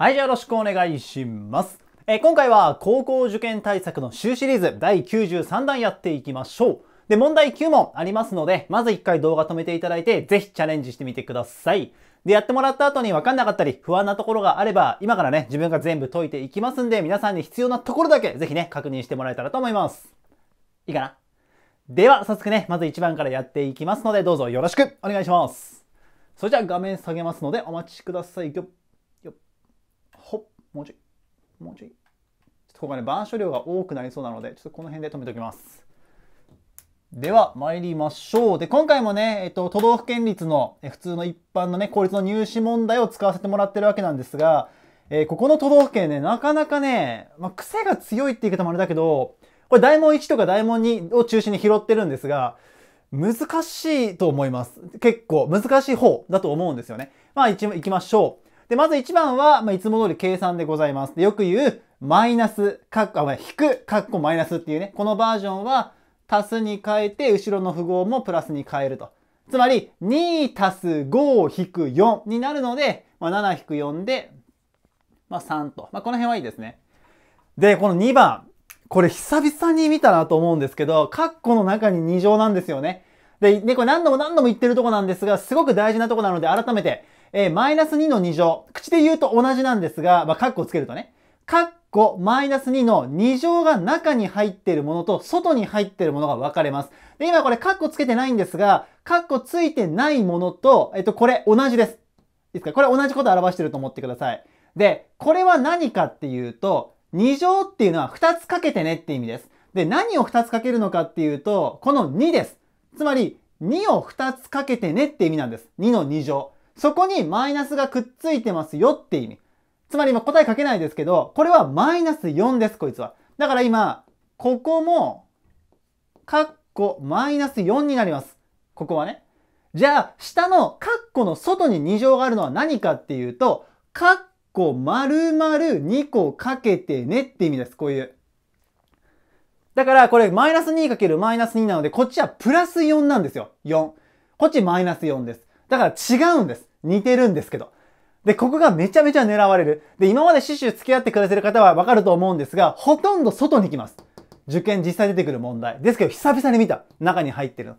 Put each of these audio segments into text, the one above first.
はい、じゃあよろしくお願いします。え今回は高校受験対策の週シリーズ第93弾やっていきましょう。で、問題9問ありますので、まず1回動画止めていただいて、ぜひチャレンジしてみてください。で、やってもらった後に分かんなかったり、不安なところがあれば、今からね、自分が全部解いていきますんで、皆さんに必要なところだけ、ぜひね、確認してもらえたらと思います。いいかなでは、早速ね、まず1番からやっていきますので、どうぞよろしくお願いします。それじゃあ、画面下げますので、お待ちください。もうちょいもうちょいちょっとここね板書量が多くなりそうなのでちょっとこの辺で止めておきますでは参りましょうで今回もね、えっと、都道府県立の普通の一般のね公立の入試問題を使わせてもらってるわけなんですが、えー、ここの都道府県ねなかなかね、まあ、癖が強いって言い方もあれだけどこれ大問1とか大問2を中心に拾ってるんですが難しいと思います結構難しい方だと思うんですよねまあ一応行きましょうで、まず1番は、まあ、いつも通り計算でございます。で、よく言う、マイナス、かっこ、あ、引く、かっこマイナスっていうね、このバージョンは、足すに変えて、後ろの符号もプラスに変えると。つまり、2足す5引く4になるので、まあ、7引く4で、まあ、3と。まあ、この辺はいいですね。で、この2番。これ久々に見たなと思うんですけど、カッコの中に2乗なんですよね。で、ね、これ何度も何度も言ってるとこなんですが、すごく大事なとこなので、改めて、えー、マイナス2の2乗。口で言うと同じなんですが、まあ、カッコつけるとね。カッコマイナス2の2乗が中に入っているものと外に入っているものが分かれます。で、今これカッコつけてないんですが、カッコついてないものと、えっと、これ同じです。いいですかこれ同じことを表してると思ってください。で、これは何かっていうと、2乗っていうのは2つかけてねって意味です。で、何を2つかけるのかっていうと、この2です。つまり、2を2つかけてねって意味なんです。2の2乗。そこにマイナスがくっついてますよって意味。つまり今答え書けないですけど、これはマイナス4です、こいつは。だから今、ここも、カッコマイナス4になります。ここはね。じゃあ、下のカッコの外に2乗があるのは何かっていうと、カッコ丸々2個かけてねって意味です、こういう。だからこれマイナス2かけるマイナス2なので、こっちはプラス4なんですよ。4。こっちマイナス4です。だから違うんです。似てるんですけど。で、ここがめちゃめちゃ狙われる。で、今までシシ付き合ってくれてる方はわかると思うんですが、ほとんど外に来ます。受験実際出てくる問題。ですけど、久々に見た。中に入ってるの。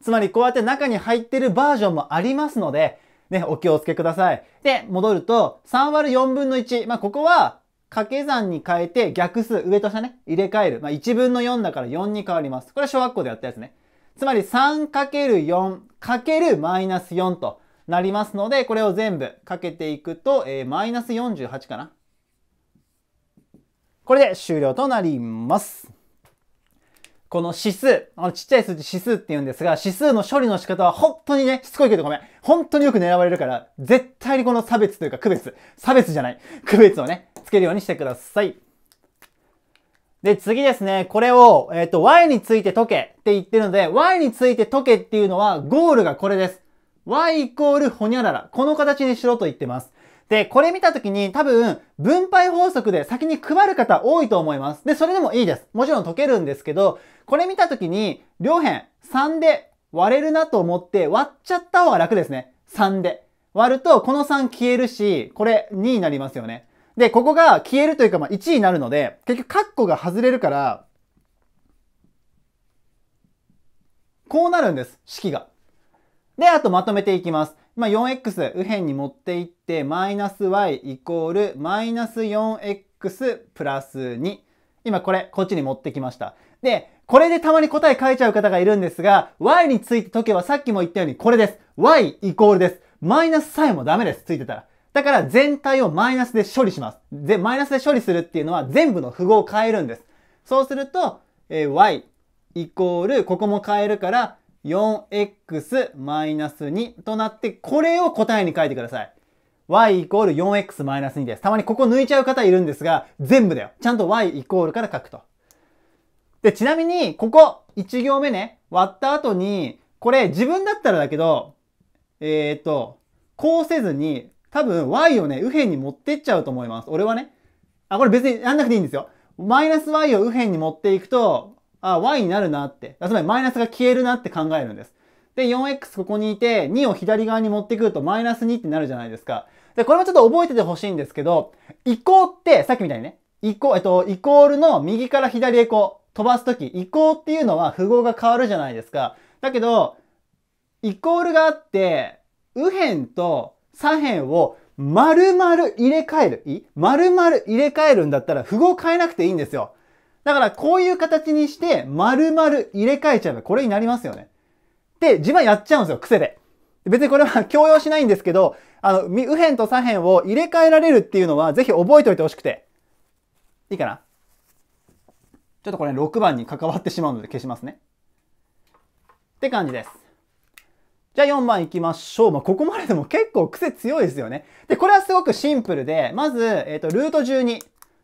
つまり、こうやって中に入ってるバージョンもありますので、ね、お気をつけください。で、戻ると、3割4分の1。まあ、ここは、掛け算に変えて逆数、上と下ね、入れ替える。まあ、1分の4だから4に変わります。これは小学校でやったやつね。つまり 3×4× マイナス4となりますので、これを全部かけていくと、えマイナス48かな。これで終了となります。この指数、あのちっちゃい数字指数って言うんですが、指数の処理の仕方は本当にね、しつこいけどごめん。本当によく狙われるから、絶対にこの差別というか区別、差別じゃない、区別をね、つけるようにしてください。で、次ですね、これを、えっ、ー、と、y について解けって言ってるので、y について解けっていうのは、ゴールがこれです。y イコールほにゃらら。この形にしろと言ってます。で、これ見たときに多分分配法則で先に配る方多いと思います。で、それでもいいです。もちろん解けるんですけど、これ見たときに両辺3で割れるなと思って割っちゃった方が楽ですね。3で。割るとこの3消えるし、これ2になりますよね。で、ここが消えるというかまあ1になるので、結局カッコが外れるから、こうなるんです、式が。で、あとまとめていきます。まあ、4x 右辺に持っていって、マイナス y イコールマイナス 4x プラス2。今これ、こっちに持ってきました。で、これでたまに答え書いちゃう方がいるんですが、y について解けばさっきも言ったようにこれです。y イコールです。マイナスさえもダメです。ついてたら。だから全体をマイナスで処理します。で、マイナスで処理するっていうのは全部の符号を変えるんです。そうすると、えー、y イコール、ここも変えるから、4x-2 となって、これを答えに書いてください。y イコール 4x-2 です。たまにここ抜いちゃう方いるんですが、全部だよ。ちゃんと y イコールから書くと。で、ちなみに、ここ、1行目ね、割った後に、これ自分だったらだけど、えっ、ー、と、こうせずに、多分 y をね、右辺に持ってっちゃうと思います。俺はね。あ、これ別にやんなくていいんですよ。マイナス y を右辺に持っていくと、あ、y になるなって、つまりマイナスが消えるなって考えるんです。で、4x ここにいて、2を左側に持ってくるとマイナス2ってなるじゃないですか。で、これもちょっと覚えててほしいんですけど、移行って、さっきみたいにね、移行、えっと、イコールの右から左へこう、飛ばすとき、移行っていうのは符号が変わるじゃないですか。だけど、イコールがあって、右辺と左辺を丸々入れ替える。い丸々入れ替えるんだったら符号変えなくていいんですよ。だからこういう形にして丸々入れ替えちゃえばこれになりますよね。で、自分はやっちゃうんですよ、癖で。別にこれは強要しないんですけど、あの、右辺と左辺を入れ替えられるっていうのはぜひ覚えておいてほしくて。いいかなちょっとこれ6番に関わってしまうので消しますね。って感じです。じゃあ4番いきましょう。まあ、ここまででも結構癖強いですよね。で、これはすごくシンプルで、まず、えっ、ー、と、ルート12。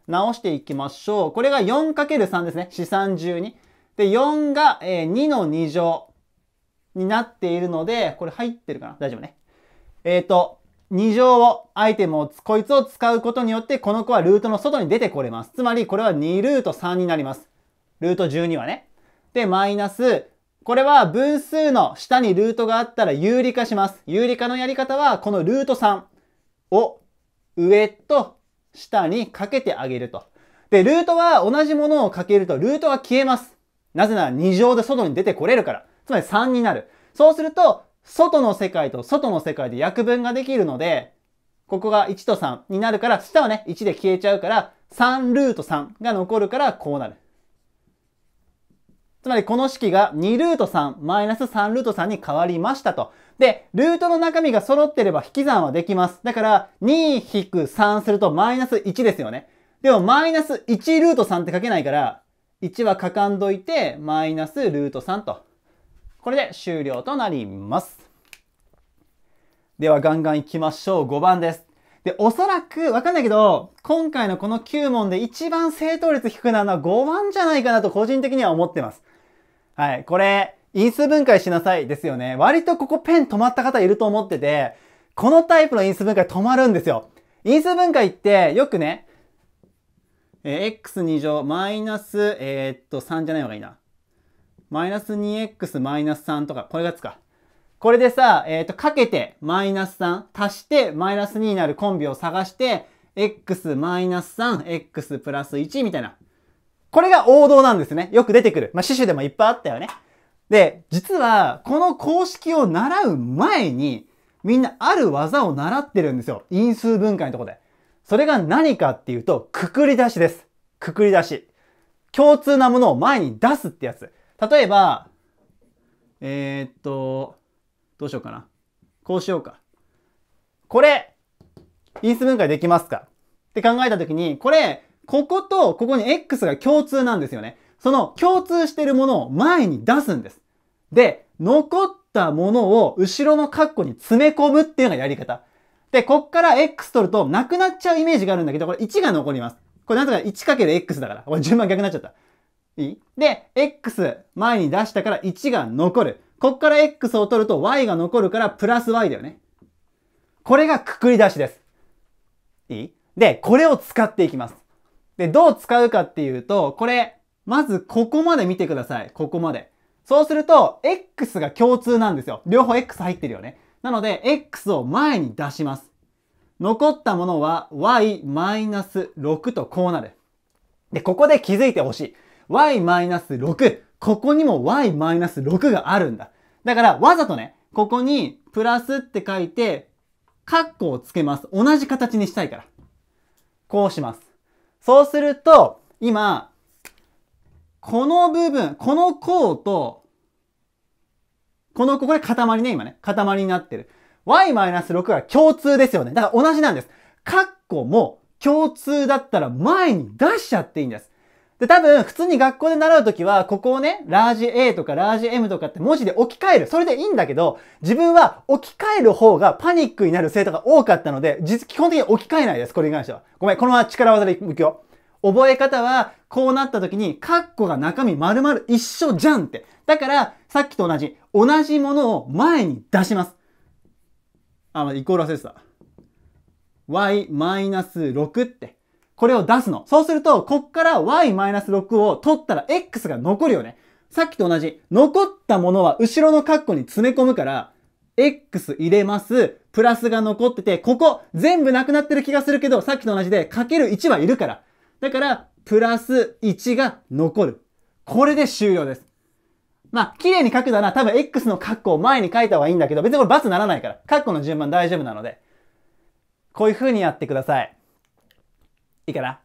直していきましょう。これが 4×3 ですね。試算12。で、4が、2の2乗になっているので、これ入ってるかな大丈夫ね。えっ、ー、と、2乗を、アイテムを、こいつを使うことによって、この子はルートの外に出てこれます。つまり、これは2ルート3になります。ルート12はね。で、マイナス、これは分数の下にルートがあったら有理化します。有理化のやり方は、このルート3を上と下にかけてあげると。で、ルートは同じものをかけるとルートが消えます。なぜなら2乗で外に出てこれるから。つまり3になる。そうすると、外の世界と外の世界で約分ができるので、ここが1と3になるから、下はね、1で消えちゃうから、3ルート3が残るからこうなる。つまりこの式が2ルート3マイナス3ルート3に変わりましたと。で、ルートの中身が揃ってれば引き算はできます。だから、2-3するとマイナス1ですよね。でも、マイナス1ルート3って書けないから、1は書かんどいて、マイナスルート3と。これで終了となります。では、ガンガン行きましょう。5番です。で、おそらく、わかんないけど、今回のこの9問で一番正答率低くなるのは5番じゃないかなと個人的には思ってます。はい、これ、因数分解しなさいですよね。割とここペン止まった方いると思ってて、このタイプの因数分解止まるんですよ。因数分解ってよくね、えー、x 二乗マイナス、えー、っと、3じゃない方がいいな。マイナス 2x マイナス3とか、これがつか。これでさ、えー、っと、かけてマイナス3足してマイナス2になるコンビを探して、x マイナス 3x プラス1みたいな。これが王道なんですね。よく出てくる。まあ、種々でもいっぱいあったよね。で、実は、この公式を習う前に、みんなある技を習ってるんですよ。因数分解のとこで。それが何かっていうと、くくり出しです。くくり出し。共通なものを前に出すってやつ。例えば、えー、っと、どうしようかな。こうしようか。これ、因数分解できますかって考えたときに、これ、こことここに x が共通なんですよね。その共通しているものを前に出すんです。で、残ったものを後ろのカッコに詰め込むっていうのがやり方。で、こっから X 取るとなくなっちゃうイメージがあるんだけど、これ1が残ります。これなんとか 1×X だから。これ順番逆になっちゃった。いいで、X 前に出したから1が残る。こっから X を取ると Y が残るからプラス Y だよね。これがくくり出しです。いいで、これを使っていきます。で、どう使うかっていうと、これ、まずここまで見てください。ここまで。そうすると、x が共通なんですよ。両方 x 入ってるよね。なので、x を前に出します。残ったものは y-6 とこうなる。で、ここで気づいてほしい。y-6。ここにも y-6 があるんだ。だから、わざとね、ここにプラスって書いて、カッコをつけます。同じ形にしたいから。こうします。そうすると、今、この部分、この項と、この、これ塊ね、今ね。塊になってる。y-6 は共通ですよね。だから同じなんです。カッコも共通だったら前に出しちゃっていいんです。で、多分、普通に学校で習うときは、ここをね、ラージ A とかラージ M とかって文字で置き換える。それでいいんだけど、自分は置き換える方がパニックになる生徒が多かったので、実、基本的に置き換えないです。これに関しては。ごめん、このまま力技でいくよ。覚え方は、こうなった時に、カッコが中身丸々一緒じゃんって。だから、さっきと同じ、同じものを前に出します。あ、ま、イコール忘れてた。y-6 って。これを出すの。そうすると、こっから y-6 を取ったら x が残るよね。さっきと同じ。残ったものは後ろのカッコに詰め込むから、x 入れます。プラスが残ってて、ここ全部なくなってる気がするけど、さっきと同じで、かける1はいるから。だから、プラス1が残る。これで終了です。まあ、綺麗に書くなら多分 X の括弧を前に書いた方がいいんだけど、別にこれ×ならないから。括弧の順番大丈夫なので。こういう風にやってください。いいかな、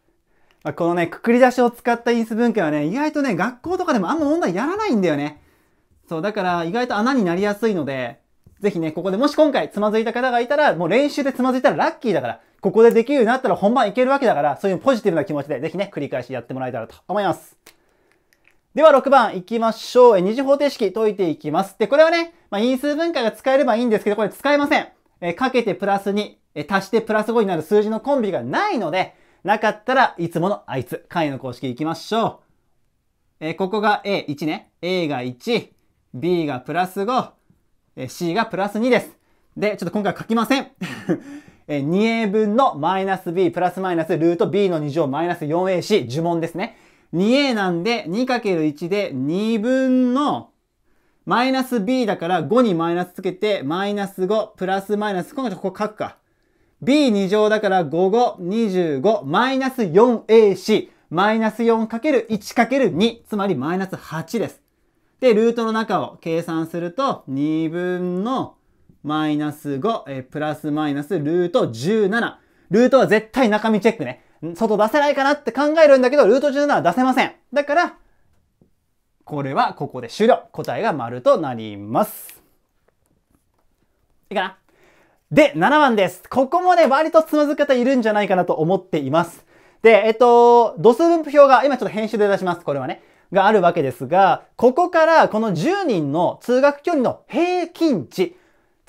まあ、このね、くくり出しを使った因数分解はね、意外とね、学校とかでもあんま問題やらないんだよね。そう、だから意外と穴になりやすいので、ぜひね、ここでもし今回つまずいた方がいたら、もう練習でつまずいたらラッキーだから、ここでできるようになったら本番いけるわけだから、そういうポジティブな気持ちで、ぜひね、繰り返しやってもらえたらと思います。では6番行きましょう。二次方程式解いていきます。で、これはね、まあ、因数分解が使えればいいんですけど、これ使えません。えかけてプラス2、え足してプラス5になる数字のコンビがないので、なかったらいつものあいつ、解の公式行きましょう。えここが A1 ね。A が1、B がプラス5、C がプラス2です。で、ちょっと今回書きません。2a 分のマイナス b プラスマイナスルート b の2乗マイナス 4ac 呪文ですね。2a なんで 2×1 で2分のマイナス b だから5にマイナスつけてマイナス5プラスマイナス今度ここ書くか。b2 乗だから55、25マイナス 4ac マイナス 4×1×2 つまりマイナス8です。で、ルートの中を計算すると2分のマイナス5、えプラスマイナスルート17。ルートは絶対中身チェックね。外出せないかなって考えるんだけど、ルート17は出せません。だから、これはここで終了。答えが丸となります。いいかなで、7番です。ここもね、割とつまずく方いるんじゃないかなと思っています。で、えっと、度数分布表が、今ちょっと編集で出します。これはね。があるわけですが、ここからこの10人の通学距離の平均値、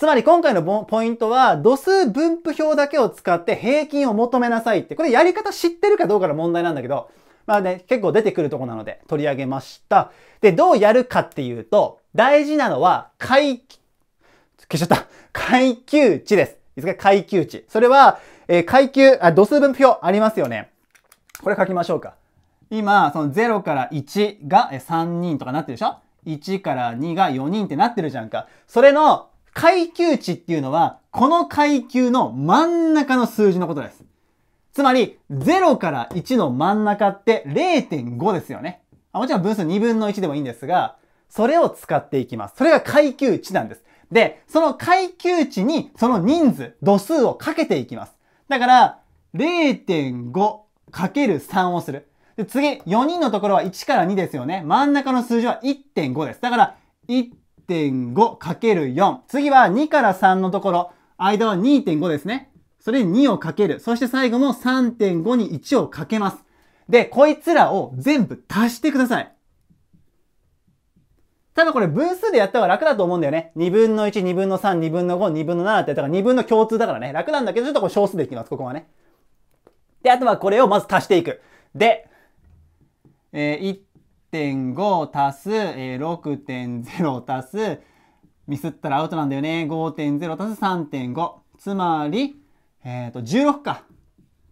つまり今回のポイントは、度数分布表だけを使って平均を求めなさいって、これやり方知ってるかどうかの問題なんだけど、まあね、結構出てくるとこなので取り上げました。で、どうやるかっていうと、大事なのは階、消しちゃった。階級値です。いつか階級値。それは、えー、階級、あ、度数分布表ありますよね。これ書きましょうか。今、その0から1が3人とかなってるでしょ ?1 から2が4人ってなってるじゃんか。それの階級値っていうのは、この階級の真ん中の数字のことです。つまり、0から1の真ん中って0.5ですよね。もちろん分数2分の1でもいいんですが、それを使っていきます。それが階級値なんです。で、その階級値にその人数、度数をかけていきます。だから、0.5×3 をする。で、次、4人のところは1から2ですよね。真ん中の数字は1.5です。だから、1.5×4。次は2から3のところ、間は2.5ですね。それに2をかける。そして最後も3.5に1をかけます。で、こいつらを全部足してください。ただこれ分数でやった方が楽だと思うんだよね。2分の1、2分の3、2分の5、2分の7ってやったから2分の共通だからね。楽なんだけど、ちょっとこう小数でいきます、ここはね。で、あとはこれをまず足していく。で、えー、6.5足す、え6.0足す、ミスったらアウトなんだよね。5.0足す3.5。つまり、えっ、ー、と、16か。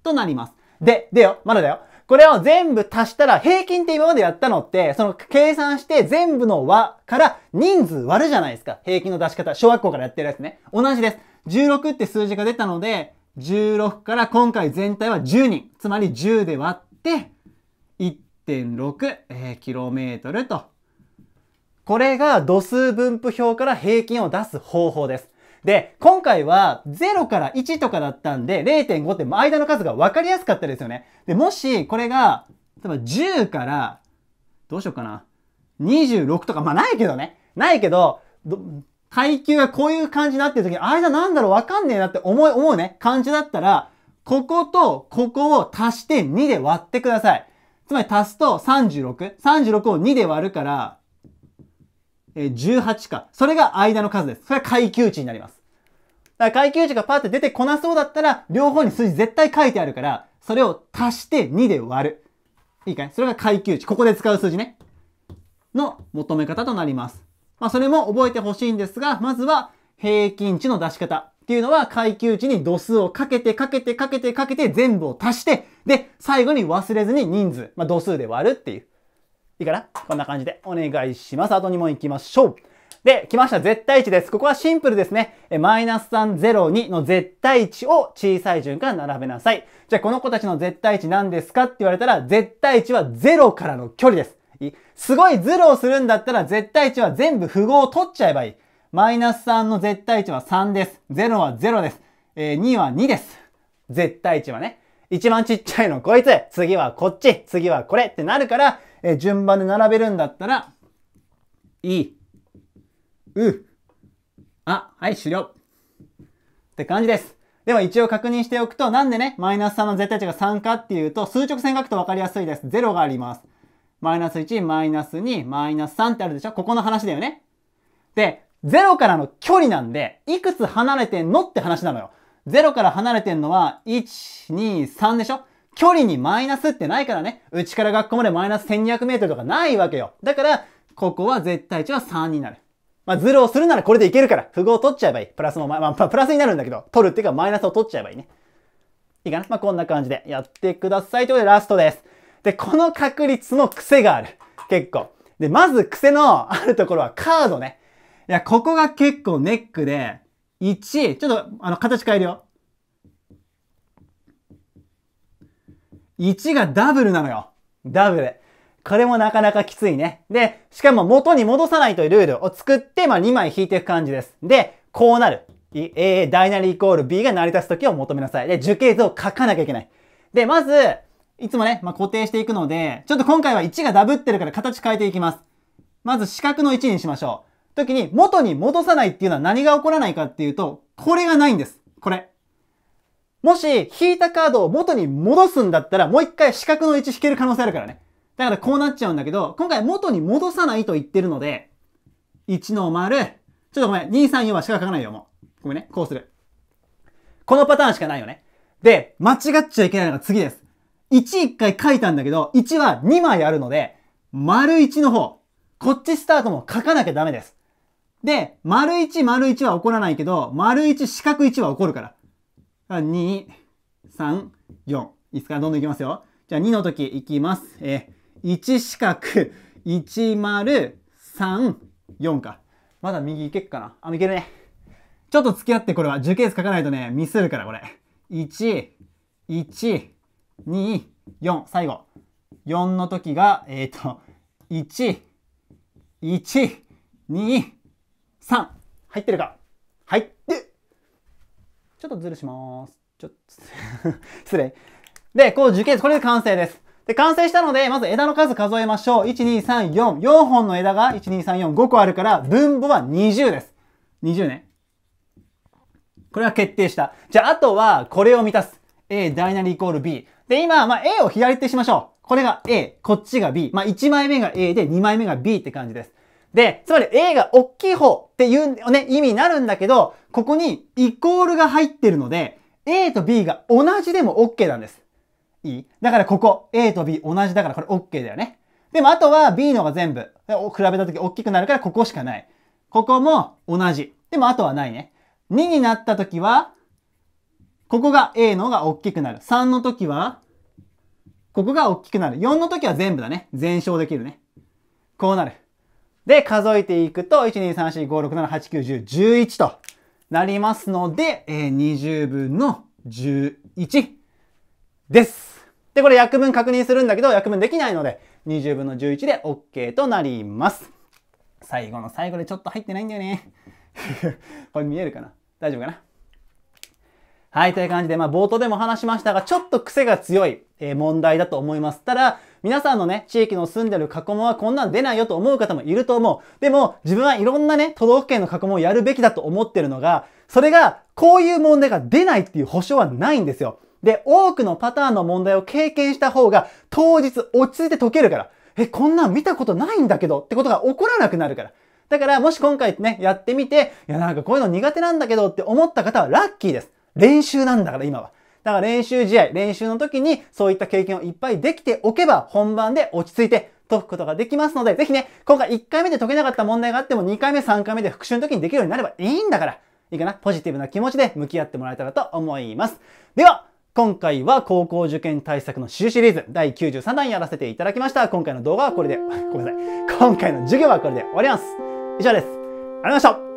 となります。で、でよ、まだだよ。これを全部足したら、平均って今までやったのって、その計算して全部の和から人数割るじゃないですか。平均の出し方。小学校からやってるやつね。同じです。16って数字が出たので、16から今回全体は10人。つまり10で割って、1.6km、ー、と。これが度数分布表から平均を出す方法です。で、今回は0から1とかだったんで、0.5って間の数が分かりやすかったですよね。で、もしこれが、例えば10から、どうしようかな。26とか、まあないけどね。ないけど、階級がこういう感じになってる時に、間なんだろうわかんねえなって思い、思うね、感じだったら、こことここを足して2で割ってください。つまり足すと36。36を2で割るから、え18か。それが間の数です。それが階級値になります。だから階級値がパって出てこなそうだったら、両方に数字絶対書いてあるから、それを足して2で割る。いいかいそれが階級値。ここで使う数字ね。の求め方となります。まあ、それも覚えてほしいんですが、まずは平均値の出し方っていうのは階級値に度数をかけてかけてかけてかけて全部を足してで、最後に忘れずに人数、まあ、度数で割るっていう。いいかなこんな感じでお願いします。あと2問いきましょう。で、来ました。絶対値です。ここはシンプルですね。え、マイナス3、0、2の絶対値を小さい順から並べなさい。じゃあ、この子たちの絶対値何ですかって言われたら、絶対値は0からの距離です。すごいズロをするんだったら、絶対値は全部符号を取っちゃえばいい。マイナス3の絶対値は3です。0は0です。えー、2は2です。絶対値はね。一番ちっちゃいのこいつ、次はこっち、次はこれってなるから、え順番で並べるんだったら、い、う、あ、はい、終了。って感じです。でも一応確認しておくと、なんでね、マイナス3の絶対値が3かっていうと、数直線書くとわかりやすいです。0があります。マイナス1、マイナス2、マイナス3ってあるでしょここの話だよね。で、0からの距離なんで、いくつ離れてんのって話なのよ。0から離れてんのは、1、2、3でしょ距離にマイナスってないからね。うちから学校までマイナス1200メートルとかないわけよ。だから、ここは絶対値は3になる。まあ、ズルをするならこれでいけるから、符号を取っちゃえばいい。プラスも、まあ、プラスになるんだけど、取るっていうかマイナスを取っちゃえばいいね。いいかなまあ、こんな感じでやってください。ということでラストです。で、この確率も癖がある。結構。で、まず癖のあるところはカードね。いや、ここが結構ネックで、1、ちょっとあの形変えるよ。1がダブルなのよ。ダブル。これもなかなかきついね。で、しかも元に戻さないというルールを作って、まあ、2枚引いていく感じです。で、こうなる。A、大なりイコール B が成り立つ時を求めなさい。で、樹形図を書かなきゃいけない。で、まず、いつもね、まあ、固定していくので、ちょっと今回は1がダブってるから形変えていきます。まず四角の1にしましょう。時に元に戻さないっていうのは何が起こらないかっていうと、これがないんです。これ。もし引いたカードを元に戻すんだったら、もう一回四角の位置引ける可能性あるからね。だからこうなっちゃうんだけど、今回元に戻さないと言ってるので、1の丸、ちょっとごめん、2、3、4はしか書かないよ、もう。ごめんね、こうする。このパターンしかないよね。で、間違っちゃいけないのが次です。1一回書いたんだけど、1は2枚あるので、丸1の方、こっちスタートも書かなきゃダメです。で、丸1、丸1は起こらないけど、丸1、四角1は起こるから。2、3、4。いいですかどんどんいきますよ。じゃあ2の時いきます。え一1四角、1丸、3、4か。まだ右いけっかな。あ、いけるね。ちょっと付き合ってこれは樹形図書かないとね、ミスるからこれ。1、1、2、4。最後。4の時が、えっ、ー、と、1、1、2、三入ってるか入ってちょっとずるします。ちょっと 失礼。で、こう樹形図、これで完成です。で、完成したので、まず枝の数数えましょう。1、2、3、4。4本の枝が1、2、3、4、5個あるから、分母は20です。20ね。これは決定した。じゃあ、あとは、これを満たす。A、大なりイコール B。で、今、まあ、A を左手しましょう。これが A、こっちが B。まあ、1枚目が A で、2枚目が B って感じです。で、つまり A が大きい方っていうね、意味になるんだけど、ここにイコールが入ってるので、A と B が同じでも OK なんです。いいだからここ、A と B 同じだからこれ OK だよね。でもあとは B のが全部、比べた時大きくなるからここしかない。ここも同じ。でもあとはないね。2になった時は、ここが A のが大きくなる。3の時は、ここが大きくなる。4の時は全部だね。全焼できるね。こうなる。で、数えていくと、1 2 3 4 5 6 7 8 9 1 0 1となりますので、えー、20分の11です。で、これ約分確認するんだけど、約分できないので、20分の11で OK となります。最後の最後でちょっと入ってないんだよね。これ見えるかな大丈夫かなはい、という感じで、まあ冒頭でも話しましたが、ちょっと癖が強い、えー、問題だと思います。ただ、皆さんのね、地域の住んでる過去問はこんなん出ないよと思う方もいると思う。でも、自分はいろんなね、都道府県の過去問をやるべきだと思ってるのが、それが、こういう問題が出ないっていう保証はないんですよ。で、多くのパターンの問題を経験した方が、当日落ち着いて解けるから。え、こんなん見たことないんだけどってことが起こらなくなるから。だから、もし今回ね、やってみて、いや、なんかこういうの苦手なんだけどって思った方はラッキーです。練習なんだから、今は。だから練習試合、練習の時にそういった経験をいっぱいできておけば本番で落ち着いて解くことができますので、ぜひね、今回1回目で解けなかった問題があっても2回目、3回目で復習の時にできるようになればいいんだから、いいかな、ポジティブな気持ちで向き合ってもらえたらと思います。では、今回は高校受験対策の週シリーズ第93弾やらせていただきました。今回の動画はこれで、ごめんなさい。今回の授業はこれで終わります。以上です。ありがとうございました。